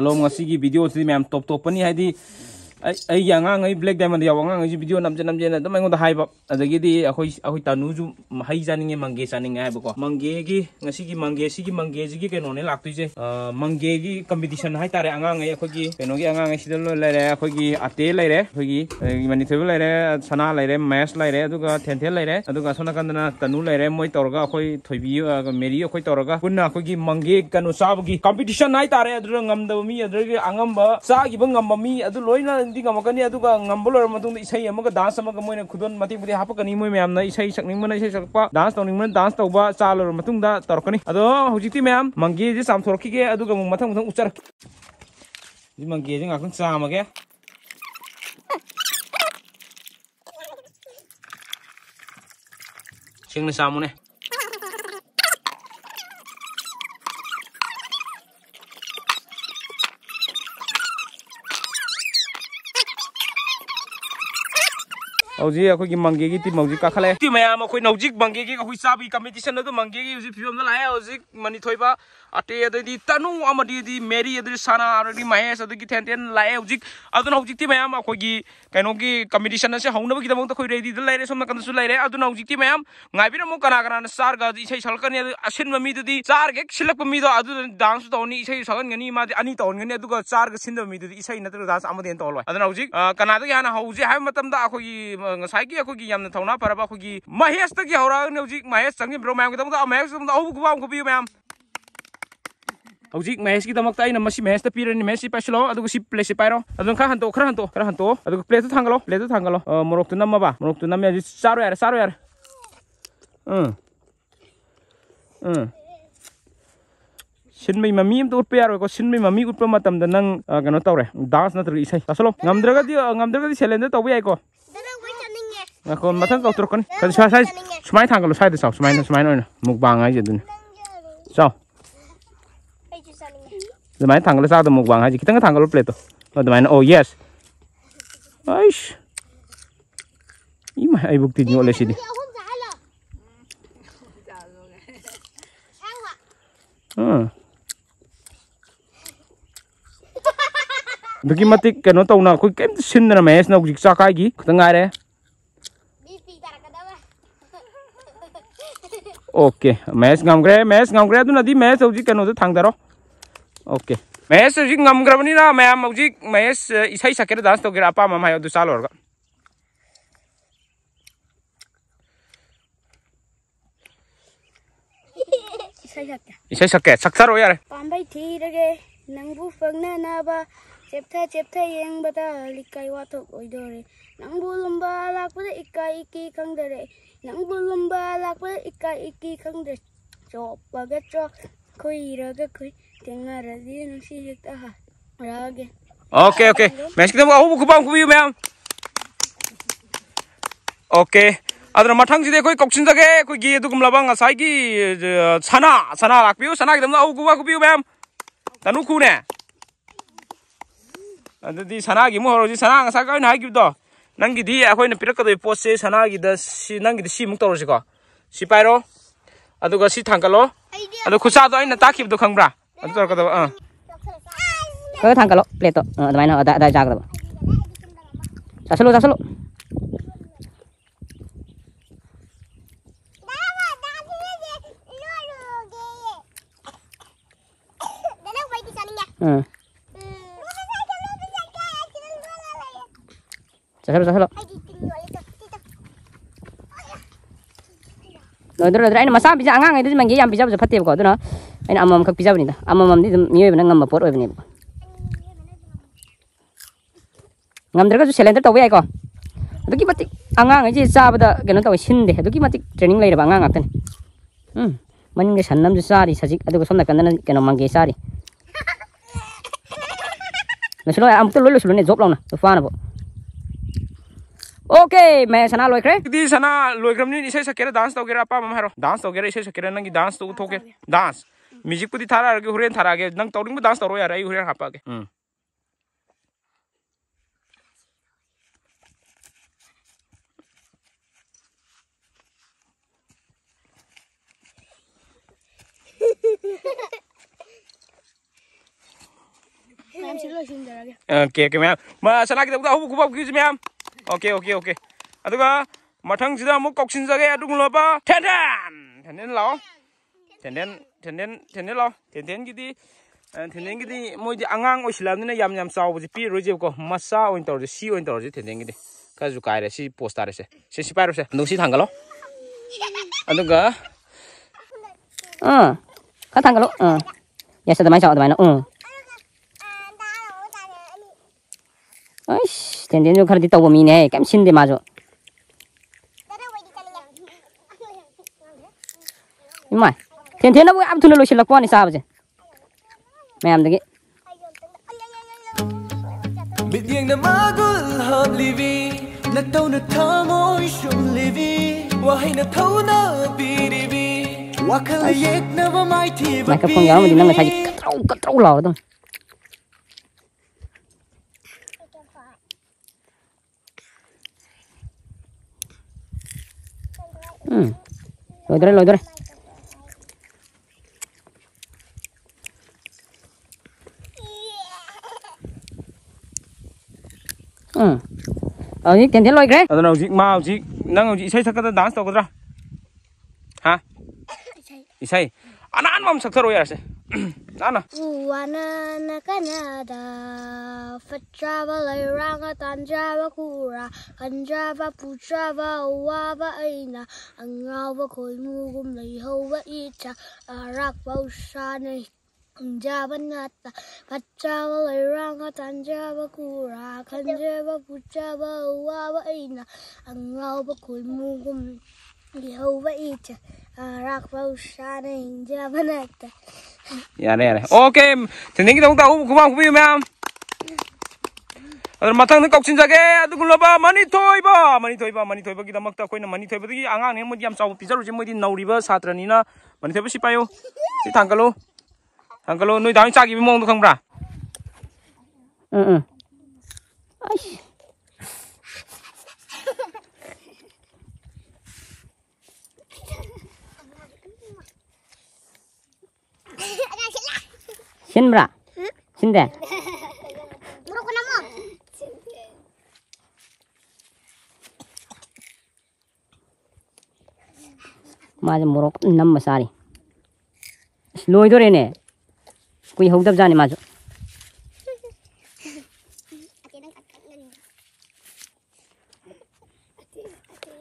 ꯑꯂꯣꯝ ꯉꯁꯤꯒꯤ ꯚꯤꯗꯤꯑꯣꯁꯤꯗꯤ ꯃꯌꯥꯝ ꯇꯣꯞ ꯇꯣꯞꯄꯅꯤ ꯍꯥꯏꯗꯤ ꯑꯩꯒꯤ ꯑꯉꯥꯡꯉꯩ ꯕ꯭ꯂꯦꯛ ꯗꯥꯏꯃꯟ ꯌꯥꯎꯕ ꯑꯉꯥꯡꯉꯩꯁꯤ ꯚꯤꯗꯤꯑꯣ ꯅꯝꯖ ꯅꯝꯖꯦꯅ ꯑꯗꯨꯝ ꯑꯩꯉꯣꯟꯗ ꯍꯥꯏꯕ ꯑꯗꯒꯤꯗꯤ ꯑꯩꯈꯣꯏ ꯑꯩꯈꯣꯏ ꯇꯥꯅꯨꯁꯨ ꯍꯩ ꯆꯥꯅꯤꯡꯉꯦ ꯃꯪꯒꯦ ꯆꯥꯅꯤꯡꯉꯦ ꯍꯥꯏꯕꯀꯣ ꯃꯪꯒꯦꯒꯤ ꯉꯁꯤꯒꯤ ꯃꯪꯒꯦ ꯁꯤꯒꯤ ꯃꯪꯒꯦꯁꯤꯒꯤ ꯀꯩꯅꯣꯅꯦ ꯂꯥꯛꯇꯣꯏꯁꯦ ꯃꯪꯒꯦꯒꯤ ꯀꯝꯄꯤꯇꯤꯁꯟ ꯍꯥꯏꯇꯥꯔꯦ ꯑꯉꯥꯡꯉꯩ ꯑꯩꯈꯣꯏꯒꯤ ꯀꯩꯅꯣꯒꯤ ꯑꯉꯥꯡꯉꯩ ꯁꯤꯗ ꯂꯣꯏ ꯂꯩꯔꯦ ꯑꯩꯈꯣꯏꯒꯤ ꯑꯇꯦ ꯂꯩꯔꯦ ꯑꯩꯈꯣꯏꯒꯤ ꯃꯅꯤꯊꯣꯏꯕ ꯂꯩꯔꯦ ꯁꯅꯥ ꯂꯩꯔꯦ ꯃꯦꯁ ꯂꯩꯔꯦ ꯑꯗꯨꯒ ꯊꯦꯟꯊꯦꯜ ꯂꯩꯔꯦ ꯑꯗꯨꯒ ꯁꯣꯝ ꯅꯥꯀꯟꯗꯅ ꯇꯅꯨ ꯂꯩꯔꯦ ꯃꯣꯏ ꯇꯧꯔꯒ ꯑꯩꯈꯣꯏ ꯊꯣꯏꯕꯤ ꯃꯦꯔꯤ ꯑꯩꯈꯣꯏ ꯇꯧꯔꯒ ꯄꯨꯟꯅ ꯑꯩꯈꯣꯏꯒꯤ ꯃꯪꯒꯦ ꯀꯩꯅꯣ ꯆꯥꯕꯒꯤ ꯀꯝꯄꯤꯇꯤꯁꯟ ꯍꯥꯏꯇꯥꯔꯦ ꯑꯗꯨꯗ ꯉꯝꯗꯕ ꯃꯤ ꯑꯗꯨꯗꯒꯤ ꯑꯉꯝꯕ ꯆꯥꯈꯤꯕ ꯉꯝꯕ ꯃꯤ ꯑꯗꯨ ꯂꯣꯏꯅ ꯉꯝꯗꯤ ꯉꯝꯃꯛꯀꯅꯤ ꯑꯗꯨꯒ ꯉꯝꯕ ꯂꯣꯏꯔꯕ ꯃꯇꯨꯡꯗ ꯏꯁꯩ ꯑꯃꯒ ꯗꯥꯟꯁ ꯑꯃꯒ ꯃꯣꯏꯅ ꯈꯨꯗꯣꯟ ꯃꯇꯦꯡꯕꯨꯗꯤ ꯍꯥꯞꯄꯛꯀꯅꯤ ꯃꯣꯏ ꯃꯌꯥꯝꯅ ꯏꯁꯩ ꯁꯛꯅꯤꯡꯕꯅ ꯏꯁꯩ ꯁꯛꯄ ꯗꯥꯟꯁ ꯇꯧꯅꯤꯡꯕꯅ ꯗꯥꯟꯁ ꯇꯧꯕ ꯆꯥ ꯂꯣꯏꯔꯕ ꯃꯇꯨꯡꯗ ꯇꯧꯔꯛꯀꯅꯤ ꯑꯗꯣ ꯍꯧꯖꯤꯛꯇꯤ ꯃꯌꯥꯝ ꯃꯪꯒꯦꯁꯦ ꯆꯥꯝꯊꯣꯔꯛꯈꯤꯒꯦ ꯑꯗꯨꯒ ꯑꯃꯨꯛ ꯃꯊꯪ ꯃꯊꯪ ꯎꯠꯆꯔꯛꯀꯦ ꯍꯧꯖꯤꯛ ꯃꯪꯒꯦꯁꯦ ꯉꯥꯛꯇꯪ ꯆꯥꯝꯃꯒꯦ ꯁꯦꯡꯅ ꯆꯥꯝꯃꯨꯅꯦ हजी अखोगी मंगेगी ती मंगजी काखले ती मयाम अखोई नौजिक मंगेगी अखोई साबी कम्पिटिशन तो मंगेगी हजी लाए हजी मनी अटे यदि तनु मेरी यदि साना महेश अदि थेन थेन लाए हजी अदन अखोगी कैनोगी कम्पिटिशन से हौनब की दमंग तो रेडी लाइरे सोम कंदसु लाइरे अदन हजी ती कना कना सार गा इसे सलकन यदि असिन ममी दि चार गे सिलक ममी दो अदु डांस तो नि इसे सलन गनी मा अनि तो गनी नत्र डांस अमदेन तो लवा अदन हजी ꯉꯁꯥꯏꯒꯤ ꯑꯩꯈꯣꯏꯒꯤ ꯌꯥꯝꯅ ꯊꯧꯅꯥ ꯐꯔꯕ ꯑꯩꯈꯣꯏꯒꯤ ꯃꯍꯦꯁꯇꯒꯤ ꯍꯧꯔꯛꯑꯒꯅꯤ ꯍꯧꯖꯤꯛ ꯃꯍꯦꯁ ꯆꯪꯁꯤꯟꯕꯤꯔꯣ ꯃꯌꯥꯝꯒꯤꯗꯃꯛꯇ ꯃꯍꯦꯁꯒꯤꯗꯃꯛꯇ ꯑꯍꯧꯕ ꯈꯨꯕꯥ ꯑꯃ ꯈꯨꯕꯤꯌꯨ ꯃꯌꯥꯝ हौजिक महेश की दमक ताई नमसी महेश त पीरन महेश सी पैसलो अदु सी प्लेस सी पाइरो अदु खा हंतो खरा हंतो खरा हंतो अदु प्लेस तो थांगलो प्लेस तो थांगलो मोरक तो नमबा मोरक तो नमे सारो यार सारो यार हं हं सिनमई मम्मी तो उठ पे यार मम्मी उठ पे नंग कनो डांस न तरी इसै तसलो ngam draga di ngam ꯅꯈꯣꯟ ꯃꯊꯪ ꯀꯧꯊꯣꯔꯛꯀꯅꯤ ꯀꯔꯤ ꯁ꯭ꯋꯥꯏ ꯁ꯭ꯋꯥꯏ ꯁꯨꯃꯥꯏꯅ ꯊꯥꯡꯒꯠꯂꯣ ꯁ꯭ꯋꯥꯏꯗ ꯆꯥꯎ ꯁꯨꯃꯥꯏꯅ ꯁꯨꯃꯥꯏꯅ ꯑꯣꯏꯅ ꯃꯨꯛꯕꯥꯡ ꯍꯥꯏꯁꯦ ꯑꯗꯨꯅꯤ ꯆꯥꯎ ꯑꯗꯨꯃꯥꯏꯅ ꯊꯥꯡꯒꯠꯂ ꯆꯥꯗ ꯃꯨꯛꯕꯥꯡ ꯍꯥꯏꯁꯦ ꯈꯤꯇꯪꯒ ꯊꯥꯡꯒꯠꯂꯣ ꯄ꯭ꯂꯦꯠꯇꯣ ꯑꯗꯨꯃꯥꯏꯅ ꯑꯣ ꯌꯦꯁ ꯑꯩꯁ ꯏꯃꯥ ꯑꯩꯕꯨꯛꯇꯤ ꯌꯣꯠꯂꯦ ꯁꯤꯗꯤ ꯑꯥ ꯑꯗꯨꯛꯀꯤ ꯃꯇꯤꯛ ꯀꯩꯅꯣ ꯇꯧꯅ ꯑꯩꯈꯣꯏ ꯀꯩꯝꯇ ꯁꯤꯟꯗꯅ ꯃꯍꯦꯁꯅ ꯍꯧꯖꯤꯛ ꯆꯥꯛꯀꯥꯏꯒꯤ ꯈꯤꯇꯪ ꯉꯥꯏꯔꯦ ओके मैं मैच गमग्रे मैच गमग्रे अदुनदी मैच हौजिक कनोदो थांगदारो ओके मैच हौजिक गमग्रबनीना मैम मैं मैच इसाई सकेर डांस तो गिरा अपा मम हायो दुसाल होरगा इसाई सके सकता रो यार पांबाई थीरगे नंगबु फगना ना बा चेप्था चेप्था येंग बता लिकाई वा तो ओइदो रे नंगबु लंबा लाकबे इकाई की रे cok ꯂꯥꯛꯄ cok koi ꯈꯪꯗ꯭ꯔꯦ koi ꯆꯣꯞ ꯈꯨꯏꯔꯒ ꯈꯨꯏ ꯊꯦꯡꯅꯔꯗꯤ ꯅꯨꯡꯁꯤ ꯍꯦꯛꯇ ꯍꯔꯒꯦ Oke oke, mes kita mau aku kubang kubiu mem. Oke, ada nama tang deh koi koksin jaga, koi gigi itu kumlabang asai ki sana sana lakpiu sana kita mau aku kubang kubiu mem. Tanu kune. ada di sana gimu harus di sana ngasai kau naik gitu nanggi di ya koi na pirak kado ipo se sana gi da si nanggi di si muk toro shi ko si pai ro ado takip si kang bra ado toro kado ba ko tang kalo ple to ado mai ada ada jaga ba sa salo Hmm. Uh. Sao sao sao. Rồi đó rồi anh mà sao bây giờ ngang này mình nghĩ em bây giờ phát tiền của tôi nó. Anh âm âm các bây giờ này. Âm à, âm đi nhiều bên ngầm mà pot rồi này. Ngầm đó cái cylinder tàu vậy con. Đó cái mất angang à, ấy chứ sao bây giờ cái nó tàu xin đấy. Đó cái mất training lấy được angang ngạc tên. Ừ. Mình cái sản năm sao đi sao chứ. Đó có xong là cái nó cái nó mang cái sao đi. Nó xin lỗi em tôi lỗi lỗi xin lỗi này dốt lòng nè. Tôi pha nè bộ. Okay मैं सना लोक दी सना लोक्रम सके डांस तोगेरे अपा मम हारो डांस तोगेरे इसे सकेरे डांस तो उठोगे डांस म्यूजिक पुदी थारा आगे हुरेन थारा आगे नंग तोरिंग में डांस तौर यार आई हुरेन हापा के मैम के ओके मैम मैं सलाह के दबदा खूब खूब ma'am 오케이 오케이 오케이 아두가 마탕지다 뭐 꼭신자게 아둥러봐 텐텐 텐텐 라오 텐텐 텐텐 텐텐 라오 텐텐 기디 텐텐 기디 뭐 이제 앙앙 오실람네 얌얌 싸우지 피 로지고 마사 오인 떨어지 시 오인 떨어지 텐텐 기디 가주 가이래 시 포스타래 시 시파르세 농시 당가로 아두가 응 가탕가로 응 야세도 많이 잡아도 많이 응 아이씨 thiên thiên nó 보미네 깜신데 마저 임마 텐텐나 보고 아무튼 놀러 실러 꼬아니 싸우지 mẹ em được biết riêng là má gul hợp lý vi là tàu là thơ môi sum lý vi và hay là thấu nơ bi đi vi và khăn là yết nơ và mai thì và bi mày mình đang người thay cắt trâu cắt trâu lò thôi Hmm. Lôi tới đây, lôi tới đây. Ừ. Ờ nhỉ, tiền thế lôi cái. Ở đâu chị mau chị, đang chị xây sắc cái đá tao cái ra. Hả? Xây. Xây. Anh ăn mắm sắc rồi à? Lana. Wanana Canada. For travel around a Tanjava Kura. Kanjava Putrava Wava Aina. Angava Koi Mugum Lehova Ita. Arak Boshani. Java Nata. For travel around a Tanjava Kura. Kanjava Putrava Wava Aina. Angava Koi Mugum Lehova Ita. Arak Boshani. Java Nata. යා래 야 오케이 전쟁기 동다 오 그만 후비 맴 어들 마탕 는 꼭진자게 아두 굴러봐 많이 토이봐 많이 토이봐 많이 토이봐 기다 먹다 코이는 많이 토이봐 되기 앙앙 해 뭐디 암 싸우 비자로 지금 뭐디 나우리버 사트라니나 많이 토이봐 시빠요 이 당갈로 당갈로 너희 다음 짜기 비몽도 강브라 응응 아이씨 xin Xin 신물아 신대 물었구나 뭐 맞아 물었 넘어 살이 노이도래네 그이 허우답자네 맞아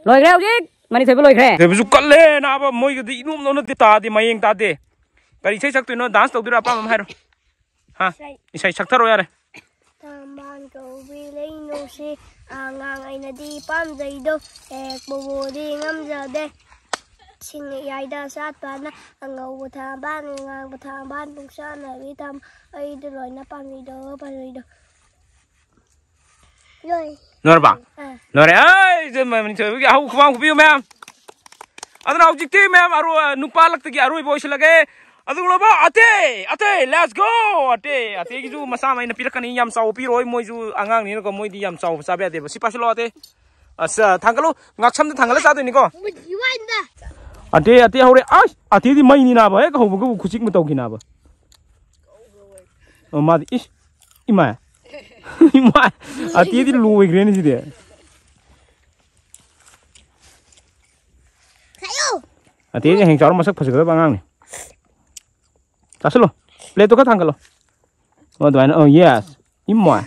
loik reo jik mani thebe loik re thebe su kalle na ba moi ga di num nó nó ti tát di mày eng tát de Kari isai chắc tu nó dance tau tu apa hay rồi, Ha, isai sak tharo yare. Tamban ko bilay no si angang ay nadi pam zay do ek bobo di ngam zade. Xin yai da sát ba na ngầu của thằng ban ngang của thằng ban bung sa na vi tam ai đi rồi na pam đi đâu pam đi đâu. Rồi. Nói bà. Nói đấy ơi, giờ mà mình chơi cái hậu không không biết mà. Anh nào chỉ mà em, anh nupa lắc tới cái anh boy sẽ lắc cái अदुलोबा अते अते let's go अते अते की जो मसा मैंने पिरकनी यम चाव पिरो मोय जो आंगांग नि को मोय दि यम चाव चाबे दे सि पासलो अते अच्छा थांगलो ngakcham de thangala eh, cha oh, de ni ko अते अते हौरे आ अते दि मै नि ना बे को को खुचिक म तौ कि ना बे मा दि इस इमा इमा अते दि लोय ग्रेन जि दे खायो अते हेंग चाव मसक फसगदा बांगांग 자슬로 플레이도 같은 걸로 어 도안 어 예스 임마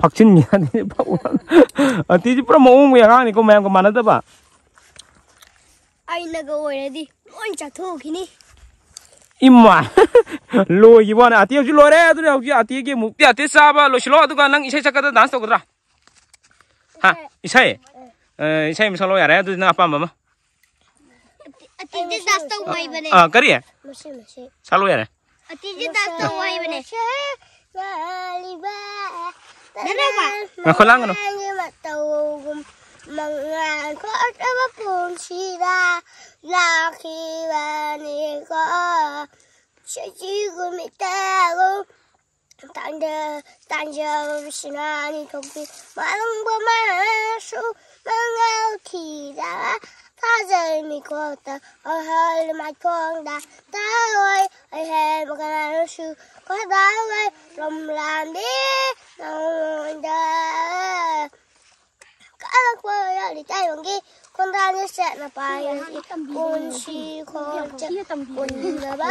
박진 미안해 봐아 뒤지 프로 뭐 뭐야 가니 거 매한 거 많아다 봐 아이 나가 오래디 언제 토기니 임마 로 이번에 아티어 줄 로래 아들이 아기 아티에게 목비 아티 사바 로 실로 아두가 난 이세 작가도 난스 오더라 하 이사에 이사에 미살로 야래 아들 나 아빠 엄마 અતિજે દાસ્તો વાય બને હા કરીએ મશે apa 사절 미코다 어헐 마콩다 다오이 어헤 모가나루슈 코다오이 롬람디 나온다 까라코야 리타 용기 콘다니 셋나 바이 온시 코자 온나바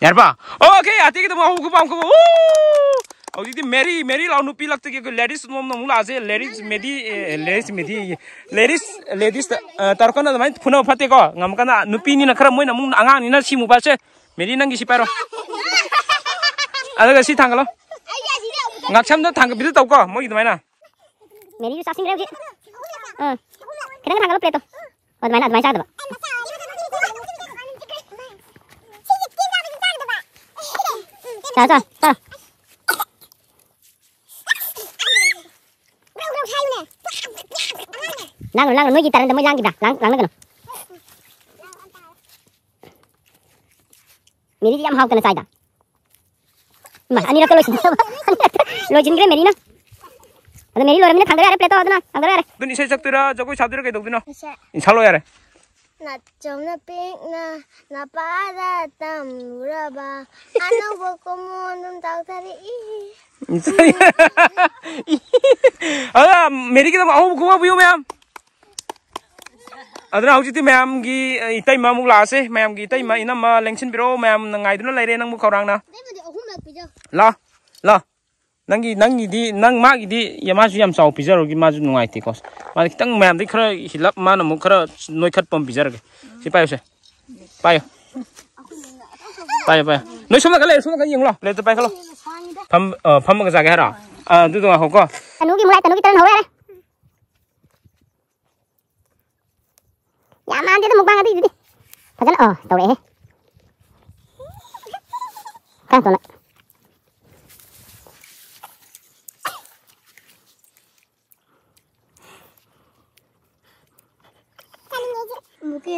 Yarba. Oke, okay, hati kita mau hukum hukum. ꯍꯧꯖꯤꯛꯇꯤ ꯃꯦꯔꯤ ꯃꯦꯔꯤ ꯂꯥꯎ ꯅꯨꯄꯤ ꯂꯛꯇꯒꯤ ꯂꯦꯗꯤꯁ ꯅꯣꯝꯅ ꯑꯃꯨꯛ ꯂꯥꯛꯑꯁꯦ ꯂꯦꯗꯤꯁ ꯃꯦꯗꯤ ꯂꯦꯗꯤꯁ ꯃꯦꯗꯤ ꯂꯦꯗꯤꯁ ꯂꯦꯗꯤꯁ ꯇꯧꯔꯀꯥꯟꯗ ꯑꯗꯨꯃꯥꯏꯅ ꯐꯨꯅꯕ ꯐꯠꯇꯦꯀꯣ ꯉꯝꯀꯥꯟꯗ ꯅꯨꯄꯤꯅꯤꯅ ꯈꯔ ꯃꯣꯏꯅ ꯑꯃꯨꯛ ꯑꯉꯥꯡꯅꯤꯅ ꯁꯤ ꯃꯣꯕꯥꯏꯜꯁꯦ ꯃꯦꯔꯤ ꯅꯪꯒꯤ ꯁꯤ ꯄꯥꯏꯔꯣ ꯑꯗꯨꯒ ꯁꯤ ꯊꯥꯡꯒꯠꯂꯣ ꯉꯥꯛꯁꯝꯗ ꯊꯥꯡꯒꯠꯄꯤꯗ ꯇꯧꯀꯣ ꯃꯣꯏꯒꯤ ꯑꯗꯨꯃꯥꯏꯅ ꯃꯦꯔꯤꯁꯨ ꯆꯥꯁꯤꯟꯈ꯭ꯔꯦ ꯍꯧꯖꯤꯛ ꯑ ꯈꯤꯇꯪ ꯊꯥꯡꯒꯠꯂꯣ ꯄ꯭ꯂꯦꯠꯇꯣ ꯑꯗꯨꯃꯥꯏꯅ ꯑꯗꯨꯃꯥꯏꯅ ꯆꯥꯗꯕ ꯆꯥ ꯆꯥ ꯆꯥ ಲಾಂಗ್ ಲಾಂಗ್ ನೋಡಿ ತರ ಮೈ ಲಾಂಗ್ ಲಾಂಗ್ ಲಾಂಗ್ ನಗನ ಮೇರಿ ಯಾಮ್ ಹಾವ್ ಕನ ಸಾಯ್ದ ಮ ಅನಿ ರಕ ಲೋಜಿನ್ ಲೋಜಿನ್ ಗ್ರೆ ಮೇರಿ ನಾ ಅದ ಮೇರಿ ಲೋರ ಮಿನ ಖಂದ್ರ ಯಾರೆ ಪ್ಲೇತ ಅದನ ಖಂದ್ರ ಯಾರೆ ದುನಿ ಸೇ ಸಕ್ತಿರಾ ಜಗೋ ಸಾದಿರ ಕೈ ದಗ್ದಿನ ಇನ್ಶಾಲೋ ಯಾರೆ na chom na pink na na para tam lura ba ano ko kumunong tao tari Sorry. Ala, meri kita mau kuma buyo ma'am. ಅದನ್ನ ಹೌಜಿತಿ ಮ್ಯಾಮ್ಗಿ ಇತ್ತೈಮ ಮುಗ್ ಲಾಸೆ ಮ್ಯಾಮ್ಗಿ ಇತ್ತೈಮ ಇನ್ನಮ್ಮ ಲೆಂಕ್ಷನ್ ಬಿರೋ ಮ್ಯಾಮ್ ನಂಗೆ ಇದನ್ನ ಲೈರೆ ನಂಗೆ ಖೌರಾಂಗ್ನ ಲಾ ಲಾ ನಂಗೆ ನಂಗಿದಿ ನಂಗೆ ಮಾಗಿದಿ ಯಮಾಜು ಯಮ್ ಚಾವು ಪಿಜರೋಗಿ ಮಾಜು ನುಂಗಾಯ್ತಿ ಕೋಸ್ ಮಾದ ಕಿತಂಗ್ ಮ್ಯಾಮ್ದಿ ಖರ ಹಿಲಪ್ ಮಾನ ಮು ಖರ ನೋಯ್ ಖರ್ ಪಂ ಪಿಜರಗೆ ಸಿ ಪಾಯೋಸೆ ಪಾಯೋ ಪಾಯೋ ಪಾಯೋ ನೋಯ್ ಸುಮ್ನ ಕಲೆ ಸುಮ್ನ ಕಲೆ ಯಂಗ್ಲೋ ಪ್ಲೇಟ್ ಪಾಯ್ ಕಲೋ ಫಮ್ ಫಮ್ ಗ ಜಾಗೆ ಹರಾ ಆ ದು ದು ಹೋಕೋ ತನುಗಿ ಮುರಾಯ್ ತನುಗಿ ತರನ್ ಹೋವೆ 야만데도 먹방 하다 이리 가잖아 어 또래 가 돌아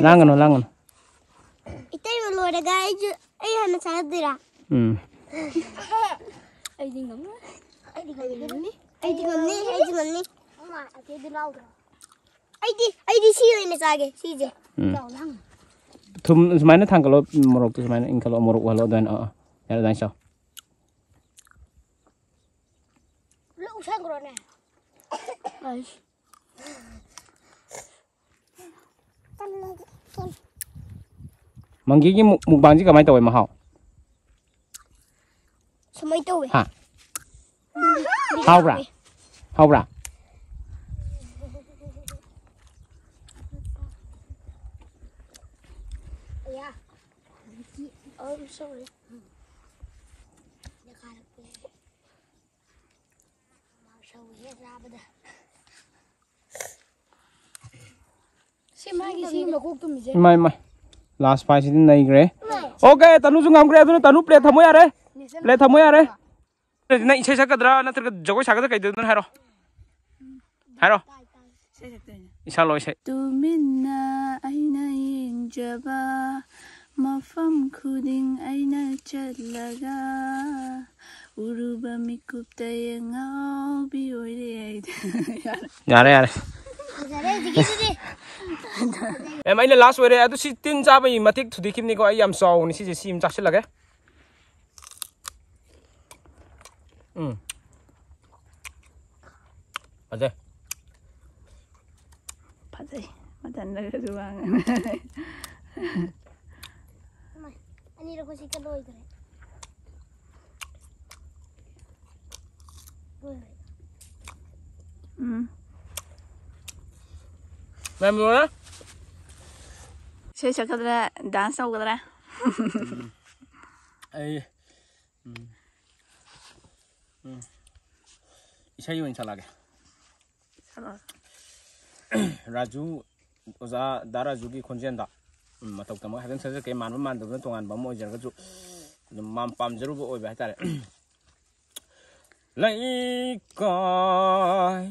랑은 랑은 이때로 노래가 이제 이 하나 잘들아 음 아이디 건네 아이디 건네 아이디 건네 아이디 건네 엄마 아이디 나오더라 ꯑꯩꯗꯤ ꯑꯩꯗꯤ ꯁꯤ ꯑꯣꯏꯅ ꯆꯥꯒꯦ ꯁꯤꯁꯦ ꯊꯨꯝ ꯁꯨꯃꯥꯏꯅ ꯊꯥꯡꯒꯠꯂꯣ ꯃꯣꯔꯣꯛꯇꯣ ꯁꯨꯃꯥꯏꯅ ꯏꯟꯈꯠꯂꯣ ꯃꯣꯔꯣꯛ ꯋꯥꯍꯜꯂꯣ ꯑꯗꯨꯃꯥꯏꯅ ꯑꯥ ꯌꯥꯔꯦ ꯑꯗꯨꯃꯥꯏꯅ ꯆꯥꯎ ꯂꯣꯛ ꯎꯁꯟꯈ꯭ꯔꯣꯅꯦ ꯃꯪꯒꯤꯒꯤ ꯃꯨꯛꯕꯥꯡꯁꯤ ꯀꯃꯥꯏꯅ ꯇꯧꯋꯤ ꯃꯍꯥꯎ ꯁꯨꯃꯥꯏꯅ ꯇꯧꯋꯤ ꯍꯥ ꯍꯥꯎꯕ꯭ꯔꯥ ꯍꯥꯎꯕ꯭ꯔꯥ Oh, I'm sorry. Hmm. The kind of play. I'm so weird, Rabada. mai mai last five season này gre ok tanu dùng ngam gre tanu tanu play thamo are à play thamo are na isai sakadra na thar jagoi sakadra kai dun haro haro isa loi sai tu minna aina injaba mafam khuding aina chatlaga uruba mikup tayangau bi oire yare yare em ấy là last rồi đấy, tôi xin tin ra bây mà thích thủ đi kim này có gọi em sau này xin xin chắc sẽ là cái, ừ, Bắt đây, Bắt đây, mà thằng này cái gì vậy? Anira così che noi tre. Vem då? Ska jag köka det dansa och det? Ej. इसा ही वहीं लागे राजू ओजा दा राजू की खोंजेंदा ꯃꯇꯧ ꯇꯝꯃꯒ ꯍꯥꯏꯐꯦꯠ ꯁꯖꯠꯀꯦ ꯃꯥꯟꯕ ꯃꯥꯟꯗꯕꯅ ꯇꯣꯉꯥꯟꯕ ꯑꯃ ꯑꯣꯏꯖꯔꯒꯁꯨ ꯑꯗꯨꯝ ꯃꯥꯝ ꯄꯥꯝꯖꯔꯨꯕ ꯑꯣꯏꯕ ꯍꯥꯏꯇꯥꯔꯦ ꯂꯩꯀꯥꯏ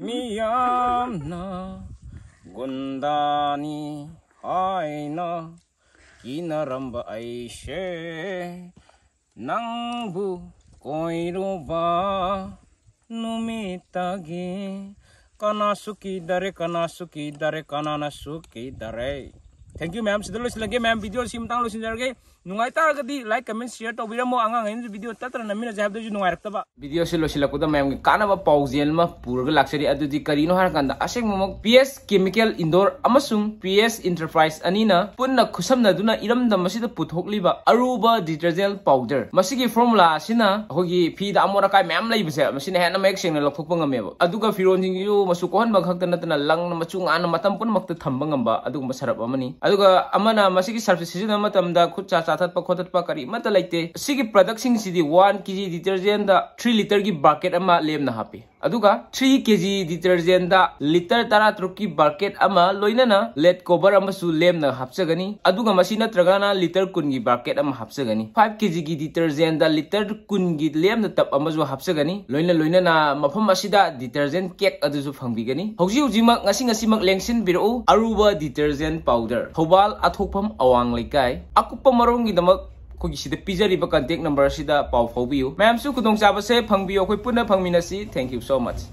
ꯃꯤꯌꯥꯝꯅ ꯒꯨꯟꯗꯥꯅꯤ ꯍꯥꯏꯅ ꯀꯤꯅꯔꯝꯕ ꯑꯩꯁꯦ ꯅꯪꯕꯨ ꯀꯣꯏꯔꯨꯕ ꯅꯨꯃꯤꯠꯇꯒꯤ ꯀꯅꯥꯁꯨ ꯀꯤꯗꯔꯦ ꯀꯅꯥꯁꯨ ꯀꯤꯗꯔꯦ ꯀꯅꯥꯅꯁꯨ ꯀꯤꯗꯔꯦ ꯊꯦꯡꯀ꯭ꯌꯨ ꯃꯌꯥꯝ ꯁꯤꯗ ꯂꯣꯏꯁꯤꯜꯂꯒꯦ ꯃꯌꯥꯝ ꯚꯤꯗꯤꯑꯣꯁꯤ ꯃꯇꯥꯡ ꯂꯣꯏꯁꯤꯟꯖꯔꯒꯦ ꯅꯨꯡꯉꯥꯏꯇꯥꯔꯒꯗꯤ ꯂꯥꯏꯛ ꯀꯃꯦꯟ ꯁꯤꯌꯔ ꯇꯧꯕꯤꯔꯝꯃꯣ ꯑꯉꯥꯡꯈꯩꯅꯁꯨ ꯚꯤꯗꯤꯑꯣ ꯇꯠꯇꯅ ꯅꯝꯃꯤꯟꯅꯁꯦ ꯍꯥꯏꯕꯗꯨꯁꯨ ꯅꯨꯡꯉꯥꯏꯔꯛꯇꯕ ꯚꯤꯗꯤꯑꯣꯁꯤ ꯂꯣꯏꯁꯤꯜꯂꯛꯄꯗ ꯃꯌꯥꯝꯒꯤ ꯀꯥꯟꯅꯕ ꯄꯥꯎꯖꯦꯜ ꯑꯃ ꯄꯨꯔꯒ ꯂꯥꯛꯆꯔꯤ ꯑꯗꯨꯗꯤ ꯀꯔꯤꯅꯣ ꯍꯥꯏꯔꯀꯥꯟꯗ ꯑꯁꯦꯡꯕꯃꯛ ꯄꯤ ꯑꯦꯁ ꯀꯦꯃꯤꯀꯦꯜ ꯏꯟꯗꯣꯔ ꯑꯃꯁꯨꯡ ꯄꯤ ꯑꯦꯁ ꯏꯟꯇꯔꯄ꯭ꯔꯥꯏꯁ ꯑꯅꯤꯅ ꯄꯨꯟꯅ ꯈꯨꯠꯁꯝꯅꯗꯨꯅ ꯏꯔꯝꯗꯝ ꯑꯁꯤꯗ ꯄꯨꯊꯣꯛꯂꯤꯕ ꯑꯔꯨꯕ ꯗꯤꯇꯔꯖꯦꯟ ꯄꯥꯎꯗꯔ ꯃꯁꯤꯒꯤ ꯐꯣꯔꯃꯨꯂꯥ ꯑꯁꯤꯅ ꯑꯩꯈꯣꯏꯒꯤ ꯐꯤꯗ ꯑꯃꯣꯠ ꯑꯀꯥꯏ ꯃꯌꯥꯝ ꯂꯩꯕꯁꯦ ꯃꯁꯤꯅ ꯍꯦꯟꯅ ꯃꯌꯦꯛ ꯁꯦꯡꯅ ꯂꯧꯊꯣꯛꯄ ꯉꯝꯃꯦꯕ ꯑꯗꯨꯒ ꯐꯤꯔꯣꯟꯁꯤꯡꯁꯤꯁꯨ ꯃꯆꯨ ꯀꯣꯛꯍꯟꯕ ꯈꯛꯇ ꯅꯠꯇꯅ ꯂꯪꯅ ꯃꯆꯨ ꯉꯥꯟꯅ ꯃꯇꯝ ꯄꯨꯝꯅꯃꯛꯇ ꯊꯝꯕ ꯉꯝꯕ ꯑꯗꯨꯒꯨꯝꯕ ꯁꯔꯞ ꯑꯃꯅꯤ ꯑꯗꯨꯒ ꯑꯃꯅ ꯃꯁꯤꯒꯤ ꯁꯔꯐꯤꯁ ꯁꯤꯖꯤꯟꯅꯕ ꯃꯇꯝꯗ ꯈꯨꯠ ꯁꯥ ꯆꯥꯊꯠꯄ ꯈꯣꯠꯊꯠꯄ ꯀꯔꯤꯃꯠꯇ ꯂꯩꯇꯦ ꯁꯤꯒꯤ ꯄ꯭ꯔꯗꯛꯁꯤꯡꯁꯤꯗꯤ ꯋꯥꯟ ꯀꯦꯖꯤ ꯗꯤꯇꯔꯖꯦꯟꯗ ꯊ꯭ꯔꯤ ꯂꯤꯇꯔꯒꯤ ꯕꯥꯀꯦꯠ ꯑꯃ ꯂꯦꯝꯅ ꯍꯥꯞꯄꯤ ꯑꯗꯨꯒ 3 ꯀꯦꯖꯤ ꯗꯤꯇꯔꯖꯦꯟꯗ ꯂꯤꯇꯔ ꯇꯔꯥ ꯇꯔꯨꯛꯀꯤ ꯕꯥꯔꯀꯦꯠ ꯑꯃ ꯂꯣꯏꯅꯅ ꯂꯦꯠ ꯀꯣꯕꯔ ꯑꯃꯁꯨ ꯂꯦꯝꯅ ꯍꯥꯞꯆꯒꯅꯤ ꯑꯗꯨꯒ ꯃꯁꯤ ꯅꯠꯇ꯭ꯔꯒꯅ ꯂꯤꯇꯔ ꯀꯨꯟꯒꯤ ꯕꯥꯔꯀꯦꯠ ꯑꯃ ꯍꯥꯞꯆꯒꯅꯤ 5 ꯀꯦꯖꯤꯒꯤ ꯗꯤꯇꯔꯖꯦꯟꯗ ꯂꯤꯇꯔ ꯀꯨꯟꯒꯤ ꯂꯦꯝꯅ ꯇꯞ ꯑꯃꯁꯨ ꯍꯥꯞꯆꯒꯅꯤ ꯂꯣꯏꯅ ꯂꯣꯏꯅꯅ ꯃꯐꯝ ꯑꯁꯤꯗ ꯗꯤꯇꯔꯖꯦꯟ ꯀꯦꯛ ꯑꯗꯨꯁꯨ ꯐꯪꯕꯤꯒꯅꯤ ꯍꯧꯖꯤꯛ ꯍꯧꯖꯤꯛꯃꯛ ꯉꯁꯤ ꯉꯁꯤꯃꯛ ꯂꯦꯡꯁꯤꯟꯕꯤꯔꯛꯎ ꯑꯔꯨꯕ ꯗꯤꯇꯔꯖꯦꯟ ꯄꯥꯎꯗꯔ ꯊꯧꯕꯥꯜ ꯑꯊꯣꯛꯐꯝ ꯑꯋꯥꯡ ꯂꯩꯀꯥꯏ ꯑꯀꯨꯞꯄ ꯃꯔꯣꯡꯒꯤꯗꯃꯛ अहिले पिजे नम्बर पाउ फु म चाहिँ फाइयो अहिले फिस्यु सो मच